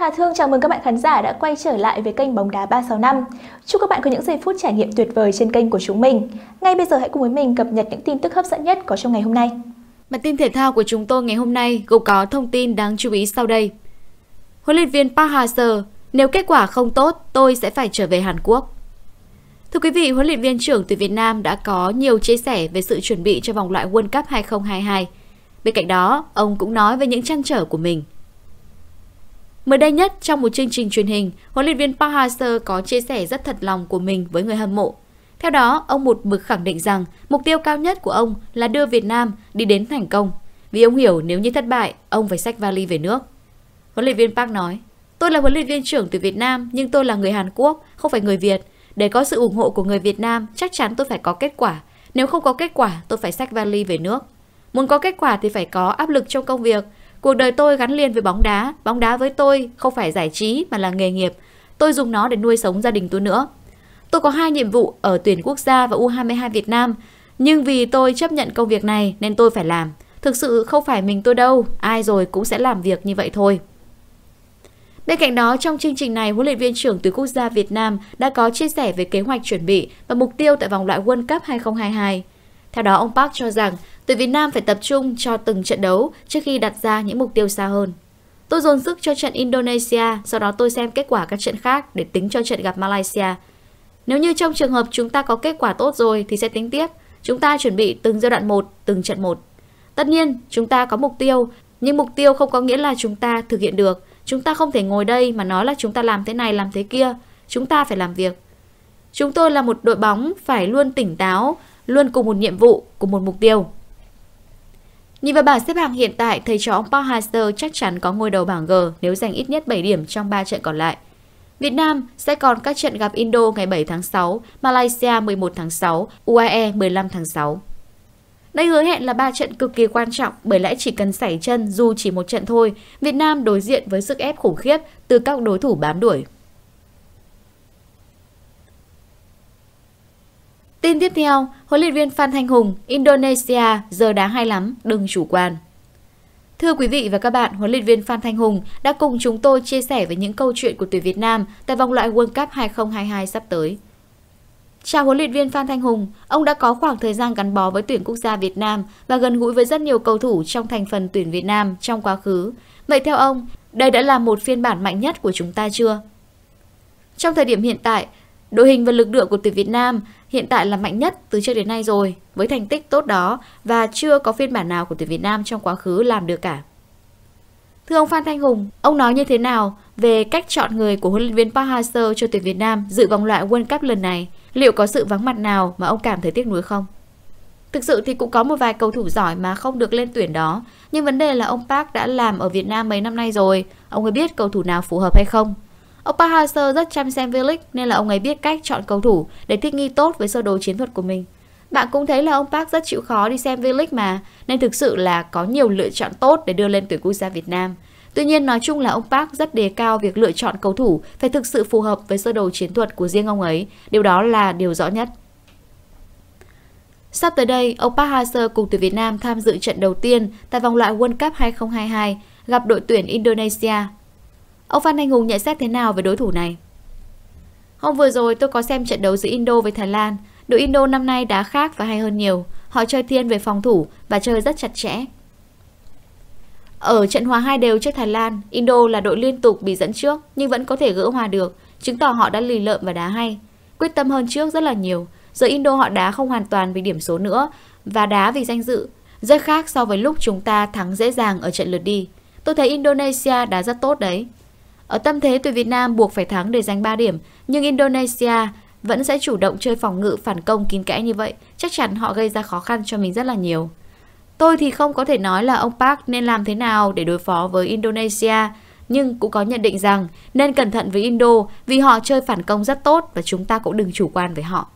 Hà Thương chào mừng các bạn khán giả đã quay trở lại với kênh Bóng đá 365. Chúc các bạn có những giây phút trải nghiệm tuyệt vời trên kênh của chúng mình. Ngay bây giờ hãy cùng với mình cập nhật những tin tức hấp dẫn nhất có trong ngày hôm nay. Bản tin thể thao của chúng tôi ngày hôm nay gồm có thông tin đáng chú ý sau đây. Huấn luyện viên Park Hang-seo, nếu kết quả không tốt, tôi sẽ phải trở về Hàn Quốc. Thưa quý vị, huấn luyện viên trưởng từ Việt Nam đã có nhiều chia sẻ về sự chuẩn bị cho vòng loại World Cup 2022. Bên cạnh đó, ông cũng nói về những trăn trở của mình – Mới đây nhất, trong một chương trình truyền hình, huấn luyện viên Park Hang-seo có chia sẻ rất thật lòng của mình với người hâm mộ. Theo đó, ông một mực khẳng định rằng mục tiêu cao nhất của ông là đưa Việt Nam đi đến thành công. Vì ông hiểu nếu như thất bại, ông phải xách vali về nước. Huấn luyện viên Park nói, Tôi là huấn luyện viên trưởng từ Việt Nam nhưng tôi là người Hàn Quốc, không phải người Việt. Để có sự ủng hộ của người Việt Nam, chắc chắn tôi phải có kết quả. Nếu không có kết quả, tôi phải xách vali về nước. Muốn có kết quả thì phải có áp lực trong công việc, Cuộc đời tôi gắn liền với bóng đá, bóng đá với tôi không phải giải trí mà là nghề nghiệp. Tôi dùng nó để nuôi sống gia đình tôi nữa. Tôi có hai nhiệm vụ ở tuyển quốc gia và U22 Việt Nam, nhưng vì tôi chấp nhận công việc này nên tôi phải làm. Thực sự không phải mình tôi đâu, ai rồi cũng sẽ làm việc như vậy thôi. Bên cạnh đó, trong chương trình này, huấn luyện viên trưởng tuyển quốc gia Việt Nam đã có chia sẻ về kế hoạch chuẩn bị và mục tiêu tại vòng loại World Cup 2022. Theo đó, ông Park cho rằng Tuyển Việt Nam phải tập trung cho từng trận đấu trước khi đặt ra những mục tiêu xa hơn. Tôi dồn sức cho trận Indonesia, sau đó tôi xem kết quả các trận khác để tính cho trận gặp Malaysia. Nếu như trong trường hợp chúng ta có kết quả tốt rồi thì sẽ tính tiếp. Chúng ta chuẩn bị từng giai đoạn một, từng trận một. Tất nhiên, chúng ta có mục tiêu, nhưng mục tiêu không có nghĩa là chúng ta thực hiện được. Chúng ta không thể ngồi đây mà nói là chúng ta làm thế này làm thế kia. Chúng ta phải làm việc. Chúng tôi là một đội bóng phải luôn tỉnh táo, luôn cùng một nhiệm vụ, cùng một mục tiêu. Nhìn vào bảng xếp hạng hiện tại, thầy trò ông Park Hang-seo chắc chắn có ngôi đầu bảng G nếu giành ít nhất 7 điểm trong 3 trận còn lại. Việt Nam sẽ còn các trận gặp Indo ngày 7 tháng 6, Malaysia 11 tháng 6, UAE 15 tháng 6. Đây hứa hẹn là ba trận cực kỳ quan trọng bởi lẽ chỉ cần xảy chân dù chỉ một trận thôi, Việt Nam đối diện với sức ép khủng khiếp từ các đối thủ bám đuổi. Tin tiếp theo, huấn luyện viên Phan Thanh Hùng, Indonesia giờ đá hay lắm, đừng chủ quan. Thưa quý vị và các bạn, huấn luyện viên Phan Thanh Hùng đã cùng chúng tôi chia sẻ về những câu chuyện của tuyển Việt Nam tại vòng loại World Cup 2022 sắp tới. Chào huấn luyện viên Phan Thanh Hùng, ông đã có khoảng thời gian gắn bó với tuyển quốc gia Việt Nam và gần gũi với rất nhiều cầu thủ trong thành phần tuyển Việt Nam trong quá khứ. Vậy theo ông, đây đã là một phiên bản mạnh nhất của chúng ta chưa? Trong thời điểm hiện tại, Đội hình và lực lượng của tuyển Việt Nam hiện tại là mạnh nhất từ trước đến nay rồi, với thành tích tốt đó và chưa có phiên bản nào của tuyển Việt Nam trong quá khứ làm được cả. Thưa ông Phan Thanh Hùng, ông nói như thế nào về cách chọn người của huấn luyện viên Park Hang-seo cho tuyển Việt Nam dự vòng loại World Cup lần này? Liệu có sự vắng mặt nào mà ông cảm thấy tiếc nuối không? Thực sự thì cũng có một vài cầu thủ giỏi mà không được lên tuyển đó, nhưng vấn đề là ông Park đã làm ở Việt Nam mấy năm nay rồi, ông ấy biết cầu thủ nào phù hợp hay không Ông Park Hang-seo rất chăm xem V-League nên là ông ấy biết cách chọn cầu thủ để thích nghi tốt với sơ đồ chiến thuật của mình. Bạn cũng thấy là ông Park rất chịu khó đi xem V-League mà, nên thực sự là có nhiều lựa chọn tốt để đưa lên tuyển quốc gia Việt Nam. Tuy nhiên nói chung là ông Park rất đề cao việc lựa chọn cầu thủ phải thực sự phù hợp với sơ đồ chiến thuật của riêng ông ấy, điều đó là điều rõ nhất. Sắp tới đây, ông Park Hang-seo cùng tuyển Việt Nam tham dự trận đầu tiên tại vòng loại World Cup 2022 gặp đội tuyển Indonesia Ông Phan Anh Hùng nhận xét thế nào về đối thủ này? Hôm vừa rồi tôi có xem trận đấu giữa Indo với Thái Lan. Đội Indo năm nay đá khác và hay hơn nhiều. Họ chơi thiên về phòng thủ và chơi rất chặt chẽ. Ở trận hòa hai đều trước Thái Lan, Indo là đội liên tục bị dẫn trước nhưng vẫn có thể gỡ hòa được, chứng tỏ họ đã lì lợm và đá hay. Quyết tâm hơn trước rất là nhiều. Giờ Indo họ đá không hoàn toàn vì điểm số nữa và đá vì danh dự. Rất khác so với lúc chúng ta thắng dễ dàng ở trận lượt đi. Tôi thấy Indonesia đá rất tốt đấy. Ở tâm thế tuyển Việt Nam buộc phải thắng để giành 3 điểm, nhưng Indonesia vẫn sẽ chủ động chơi phòng ngự phản công kín kẽ như vậy, chắc chắn họ gây ra khó khăn cho mình rất là nhiều. Tôi thì không có thể nói là ông Park nên làm thế nào để đối phó với Indonesia, nhưng cũng có nhận định rằng nên cẩn thận với Indo vì họ chơi phản công rất tốt và chúng ta cũng đừng chủ quan với họ.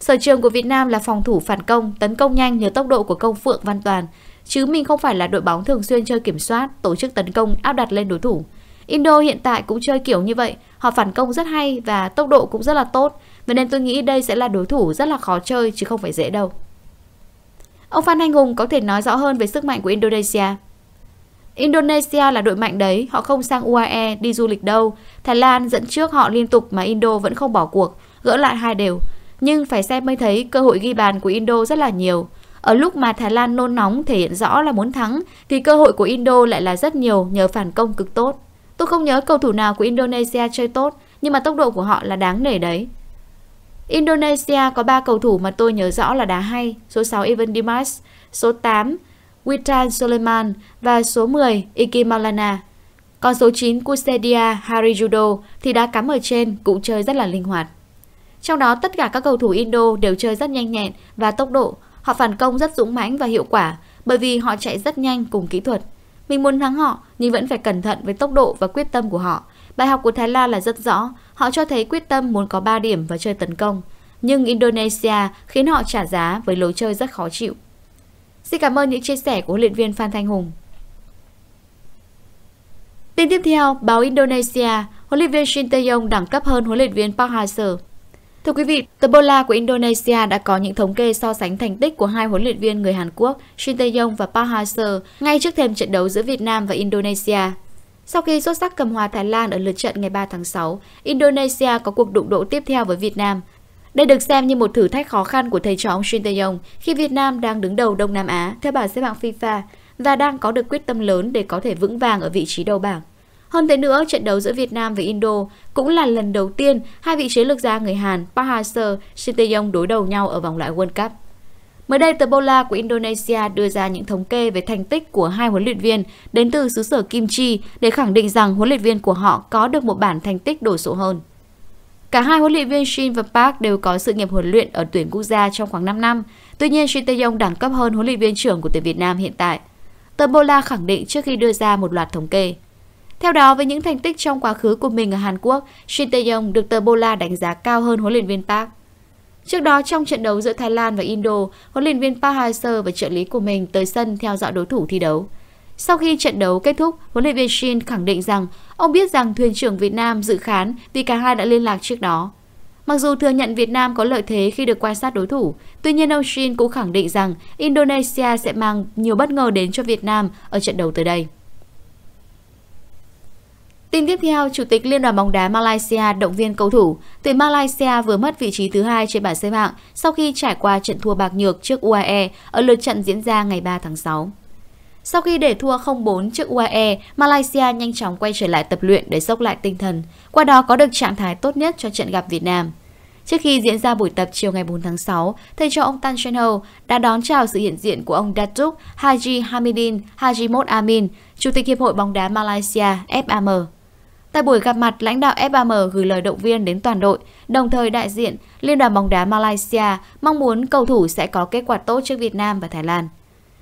Sở trường của Việt Nam là phòng thủ phản công, tấn công nhanh nhờ tốc độ của công Phượng Văn Toàn, chứ mình không phải là đội bóng thường xuyên chơi kiểm soát, tổ chức tấn công áp đặt lên đối thủ. Indo hiện tại cũng chơi kiểu như vậy, họ phản công rất hay và tốc độ cũng rất là tốt, vậy nên tôi nghĩ đây sẽ là đối thủ rất là khó chơi chứ không phải dễ đâu. Ông Phan Anh Hùng có thể nói rõ hơn về sức mạnh của Indonesia. Indonesia là đội mạnh đấy, họ không sang UAE đi du lịch đâu. Thái Lan dẫn trước họ liên tục mà Indo vẫn không bỏ cuộc, gỡ lại hai đều. Nhưng phải xem mới thấy cơ hội ghi bàn của Indo rất là nhiều. Ở lúc mà Thái Lan nôn nóng thể hiện rõ là muốn thắng, thì cơ hội của Indo lại là rất nhiều nhờ phản công cực tốt. Tôi không nhớ cầu thủ nào của Indonesia chơi tốt, nhưng mà tốc độ của họ là đáng nể đấy. Indonesia có 3 cầu thủ mà tôi nhớ rõ là đá hay, số 6 Evan Dimas, số 8 Witan Soleman và số 10 Iki Maulana. Còn số 9 Kusedia Harijudo thì đá cắm ở trên cũng chơi rất là linh hoạt. Trong đó tất cả các cầu thủ Indo đều chơi rất nhanh nhẹn và tốc độ, họ phản công rất dũng mãnh và hiệu quả bởi vì họ chạy rất nhanh cùng kỹ thuật. Mình muốn thắng họ, nhưng vẫn phải cẩn thận với tốc độ và quyết tâm của họ. Bài học của Thái Lan là rất rõ, họ cho thấy quyết tâm muốn có 3 điểm và chơi tấn công. Nhưng Indonesia khiến họ trả giá với lối chơi rất khó chịu. Xin cảm ơn những chia sẻ của huấn luyện viên Phan Thanh Hùng. Tin tiếp theo, báo Indonesia, huấn luyện viên Shin Tae-yong đẳng cấp hơn huấn luyện viên Park Hang seo Thưa quý vị, tờ bola của Indonesia đã có những thống kê so sánh thành tích của hai huấn luyện viên người Hàn Quốc Shin Tae-yong và Park hang seo ngay trước thềm trận đấu giữa Việt Nam và Indonesia. Sau khi xuất sắc cầm hòa Thái Lan ở lượt trận ngày 3 tháng 6, Indonesia có cuộc đụng độ tiếp theo với Việt Nam. Đây được xem như một thử thách khó khăn của thầy trò ông Shin Tae-yong khi Việt Nam đang đứng đầu Đông Nam Á theo bảng xếp hạng FIFA và đang có được quyết tâm lớn để có thể vững vàng ở vị trí đầu bảng. Hơn thế nữa, trận đấu giữa Việt Nam và Indo cũng là lần đầu tiên hai vị chế lược gia người Hàn Park Hang-seo, Shin Tae-yong đối đầu nhau ở vòng loại World Cup. Mới đây, tờ Bola của Indonesia đưa ra những thống kê về thành tích của hai huấn luyện viên đến từ xứ sở Kim Chi để khẳng định rằng huấn luyện viên của họ có được một bản thành tích đồ sộ hơn. Cả hai huấn luyện viên Shin và Park đều có sự nghiệp huấn luyện ở tuyển quốc gia trong khoảng 5 năm. Tuy nhiên, Shin Tae-yong đẳng cấp hơn huấn luyện viên trưởng của tuyển Việt Nam hiện tại. Tờ Bola khẳng định trước khi đưa ra một loạt thống kê. Theo đó, với những thành tích trong quá khứ của mình ở Hàn Quốc, Shin Tae-yong được tờ Bola đánh giá cao hơn huấn luyện viên Park. Trước đó, trong trận đấu giữa Thái Lan và Indo, huấn luyện viên Park Hang-seo và trợ lý của mình tới sân theo dõi đối thủ thi đấu. Sau khi trận đấu kết thúc, huấn luyện viên Shin khẳng định rằng ông biết rằng thuyền trưởng Việt Nam dự khán vì cả hai đã liên lạc trước đó. Mặc dù thừa nhận Việt Nam có lợi thế khi được quan sát đối thủ, tuy nhiên ông Shin cũng khẳng định rằng Indonesia sẽ mang nhiều bất ngờ đến cho Việt Nam ở trận đấu tới đây. Tin tiếp theo, Chủ tịch Liên đoàn bóng đá Malaysia động viên cầu thủ. Tuyển Malaysia vừa mất vị trí thứ hai trên bảng xếp hạng sau khi trải qua trận thua bạc nhược trước UAE ở lượt trận diễn ra ngày 3 tháng 6. Sau khi để thua 0-4 trước UAE, Malaysia nhanh chóng quay trở lại tập luyện để dốc lại tinh thần, qua đó có được trạng thái tốt nhất cho trận gặp Việt Nam. Trước khi diễn ra buổi tập chiều ngày 4 tháng 6, thầy trò ông Tan Chen Ho đã đón chào sự hiện diện của ông Datuk Haji Hamidin Hajimot Amin, Chủ tịch Hiệp hội bóng đá Malaysia FAM. Tại buổi gặp mặt, lãnh đạo FAM gửi lời động viên đến toàn đội, đồng thời đại diện Liên đoàn bóng đá Malaysia mong muốn cầu thủ sẽ có kết quả tốt trước Việt Nam và Thái Lan.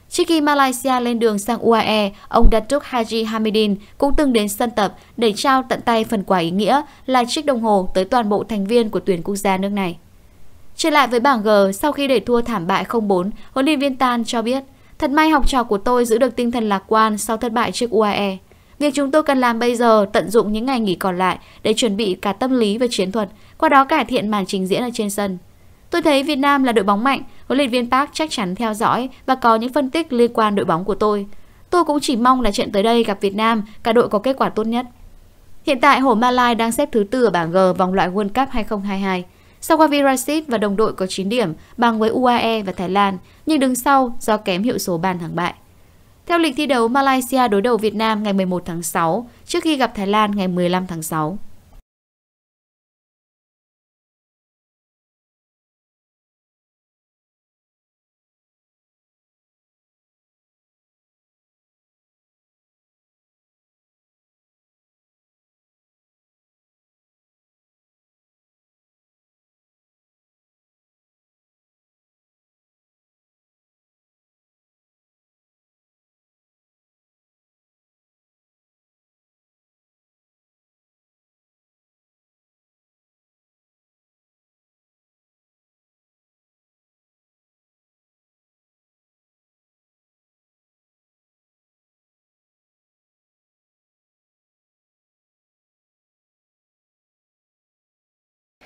Trước khi Malaysia lên đường sang UAE, ông Datuk Haji Hamidin cũng từng đến sân tập để trao tận tay phần quà ý nghĩa là chiếc đồng hồ tới toàn bộ thành viên của tuyển quốc gia nước này. Trở lại với bảng G, sau khi để thua thảm bại 0-4, huấn luyện viên Tan cho biết, thật may học trò của tôi giữ được tinh thần lạc quan sau thất bại trước UAE. Việc chúng tôi cần làm bây giờ tận dụng những ngày nghỉ còn lại để chuẩn bị cả tâm lý và chiến thuật, qua đó cải thiện màn trình diễn ở trên sân. Tôi thấy Việt Nam là đội bóng mạnh, huấn luyện viên Park chắc chắn theo dõi và có những phân tích liên quan đội bóng của tôi. Tôi cũng chỉ mong là trận tới đây gặp Việt Nam, cả đội có kết quả tốt nhất. Hiện tại Hổ Malai đang xếp thứ tư ở bảng G vòng loại World Cup 2022. Sau qua Virasit và đồng đội có 9 điểm bằng với UAE và Thái Lan, nhưng đứng sau do kém hiệu số bàn thắng bại. Theo lịch thi đấu, Malaysia đối đầu Việt Nam ngày 11 tháng 6 trước khi gặp Thái Lan ngày 15 tháng 6.